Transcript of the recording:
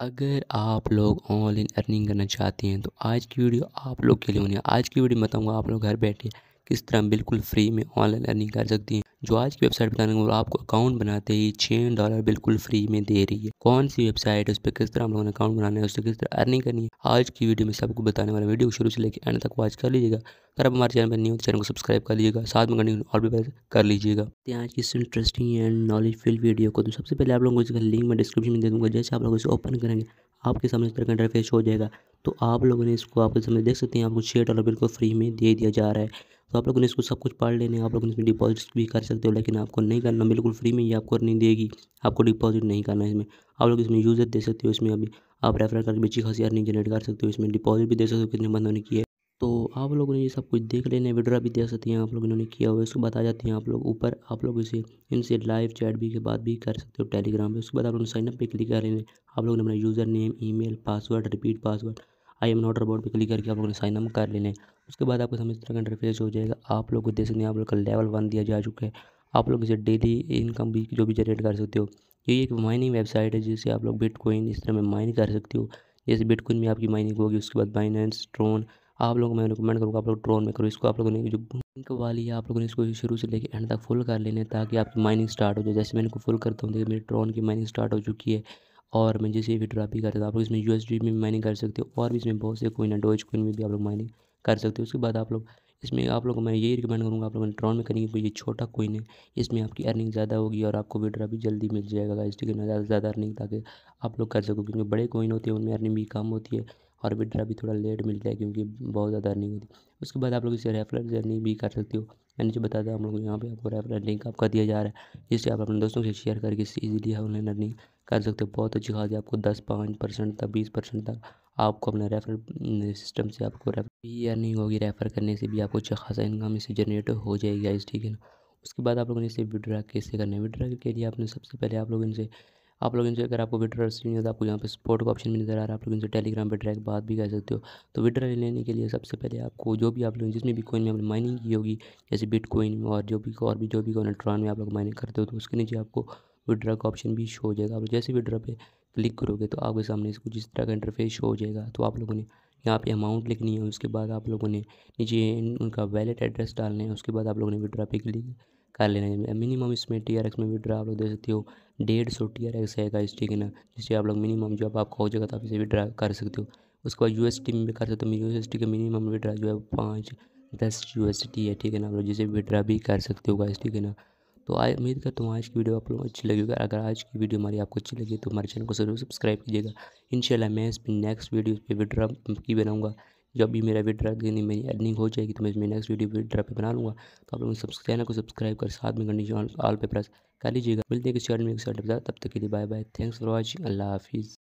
अगर आप लोग ऑनलाइन अर्निंग करना चाहते हैं तो आज की वीडियो आप लोग के लिए होने आज की वीडियो बताऊंगा आप लोग घर बैठे किस तरह हम बिल्कुल फ्री में ऑनलाइन अर्निंग कर सकती हैं जो आज की वेबसाइट बताने वो आपको अकाउंट बनाते ही छः डॉलर बिल्कुल फ्री में दे रही है कौन सी वेबसाइट है उस पर किस तरह हम लोगों ने अकाउंट बनाना है उससे किस तरह अर्निंग करनी है आज की वीडियो में सबको बताने वाला वीडियो शुरू से लेकर एंड तक वॉच कर लीजिएगा अगर आप हमारे चैनल पर नहीं तो चैनल को सब्सक्राइब कर लीजिएगा साथ में कंटिन्यू और भी कर लीजिएगा तो आज की इस इंटरेस्टिंग एंड नॉलेजफुल वीडियो को तो सबसे पहले आप लोगों को इसका लिंक मैं डिस्क्रिप्शन में दे दूँगा जैसे आप लोग इसे ओपन करेंगे आपके सामने इस तरह का इंटरफेस हो जाएगा तो आप लोगों ने इसको आपके सामने देख सकते हैं आपको छः डॉलर बिल्कुल फ्री में दे दिया जा रहा है तो आप लोगों ने इसको सब कुछ पढ़ लेने आप लोगों ने इसमें डिपॉजिट भी कर सकते हो लेकिन आपको नहीं करना बिल्कुल फ्री में ये आपको नहीं देगी आपको डिपॉजिट नहीं करना इसमें आप लोग इसमें यूजर दे सकते हो इसमें अभी आप रेफर करके बच्ची खासी अर्निंग जनरेट कर सकते हो इसमें डिपॉजिट भी दे सकते हो कितने बंदों ने की है तो आप लोगों ने ये सब कुछ देख लेने विड्रा भी दे सकती हैं आप लोग इन्होंने किया हुआ है उसके बाद आ जाती हैं आप लोग ऊपर आप लोग इसे इनसे लाइव चैट भी के बाद भी कर सकते हो टेलीग्राम पे उसके बाद आप लोग साइनअप पे क्लिक कर लेने आप लोगों ने अपना user name email password repeat password I am not robot पर क्लिक करके आप लोगों ने साइनअप कर लेने उसके बाद आपको समझ तरह का इंटरफेस हो जाएगा आप लोग को देख सकते हैं आप लोग का लेवल वन दिया जा चुका है आप लोग इसे डेली इनकम भी जो भी जनरेट कर सकते हो ये एक माइनिंग वेबसाइट है जिससे आप लोग बिटकॉइन इस तरह में माइन कर सकते हो जैसे बिटकॉइन में आपकी माइनिंग होगी उसके बाद बाइनेंस ट्रोन आप लोगों को मैं रिकमेंड करूँगा आप लोग ड्रोन में करो इसको आप लोगों ने जो पिंक वाली है आप लोगों ने इसको शुरू से लेकर एंड तक फुल कर लेने ताकि आपकी माइनिंग स्टार्ट हो जाए जैसे मैं इनको फुल करता हूँ देखिए मेरी ड्रोन की माइनिंग स्टार्ट हो चुकी है और मैं जैसे भी ड्रॉप भी करता था आप लोग इसमें यू में भी माइनिंग कर सकते हो और भी इसमें बहुत से कोइन है डोज कोइन में भी आप लोग माइनिंग कर सकते हो उसके बाद आप लोग इसमें आप लोगों को मैं यही रिकमेंड करूँगा आप लोग ड्रॉन में करेंगे कोई तो ये छोटा कोइन है इसमें आपकी अर्निंग ज़्यादा होगी और आपको विड्रा भी जल्दी मिल जाएगा इस ठीक ज़्यादा से ज़्यादा अर्निंग ताकि आप लोग कर सको क्योंकि बड़े कोइन होते हैं उनमें अर्निंग भी कम होती है और विड्रा भी थोड़ा लेट मिलता है क्योंकि बहुत ज़्यादा अर्निंग होती है उसके बाद आप लोग इसे रेफरल जर्नी भी कर सकते हो मैंने जो बताया था हम लोग यहाँ पे आपको रेफरल लिंक आपका दिया जा रहा है जिससे आप अपने दोस्तों से शेयर करके ईजिली ऑनलाइन अर्निंग कर सकते हो बहुत अच्छी खास है आपको दस पाँच परसेंट तक बीस परसेंट तक आपको अपना रेफर सिस्टम से आपको भी अर्निंग होगी रेफ़र करने से भी आपको अच्छा खासा इनकम इससे जनरेट हो जाएगी इस ठीक है ना उसके बाद आप लोगों ने इसे विड्रा कैसे करना है विड्रा के लिए आपने सबसे पहले आप लोग इनसे आप लोग इनसे अगर आपको विड्रॉल लेनी नहीं तो आपको यहाँ पे स्पोर्ट का ऑप्शन भी नज़र आ रहा है आप लोग इनसे टेलीग्राम पे डायरेक्ट बात भी कर सकते हो तो विड्रॉल लेने के लिए सबसे पहले आपको जो भी आप लोग जिसमें भी कोइन में आपने माइनिंग की होगी जैसे बिटकॉइन और जो भी और भी जो भी ट्रॉन में आप लोग माइनिंग करते हो तो उसके नीचे आपको विड्रा का ऑप्शन भी शो हो जाएगा आप जैसे विड्रा पे क्लिक करोगे तो आपके सामने इसको जिस तरह का इंटरफेस शो हो जाएगा तो आप लोगों ने यहाँ पे अमाउंट लिखनी है उसके बाद आप लोगों ने नीचे उनका वैलेट एड्रेस डालना है उसके बाद आप लोगों ने विड्रा पे क्लिक कर लेना मिनिमम इसमें टी आर एक्स में विड्रा आप लोग दे सकते हो डेढ़ सौ टी आर एक्स है गाइस ठीक है ना जिससे आप लोग मिनिमम जो आपका हो जाएगा तो आप इसे विड्रा कर सकते हो उसके बाद यू एस टी में भी कर सकते हो यू एस टी का मिनिमम विड्रा जो है पाँच दस यू एस टी है ठीक है ना आप लोग जिसे विड्रा भी कर सकते हो गाइस ठीक है ना तो आई उम्मीद करता हूँ आज की वीडियो आप लोगों को अच्छी लगेगी अगर आज की वीडियो हमारी आपको अच्छी लगी तो हमारे चैनल को जरूर सब्सक्राइब कीजिएगा इंशाल्लाह मैं इस नेक्स्ट वीडियो पे विड्रा की बनाऊंगा जब भी मेरा विड्रा दिन मेरी अर्निंग हो जाएगी तो मैं इसमें नेक्स्ट वीडियो विड्रा पे बना लूँगा तो आप लोग चैनल को सब्सक्राइब कर साथ में कंडीशन ऑल पे प्रेस कर लीजिएगा मिलते हैं किसी में तब तक के लिए bye bye thanks for watching अल्लाह हाफिज़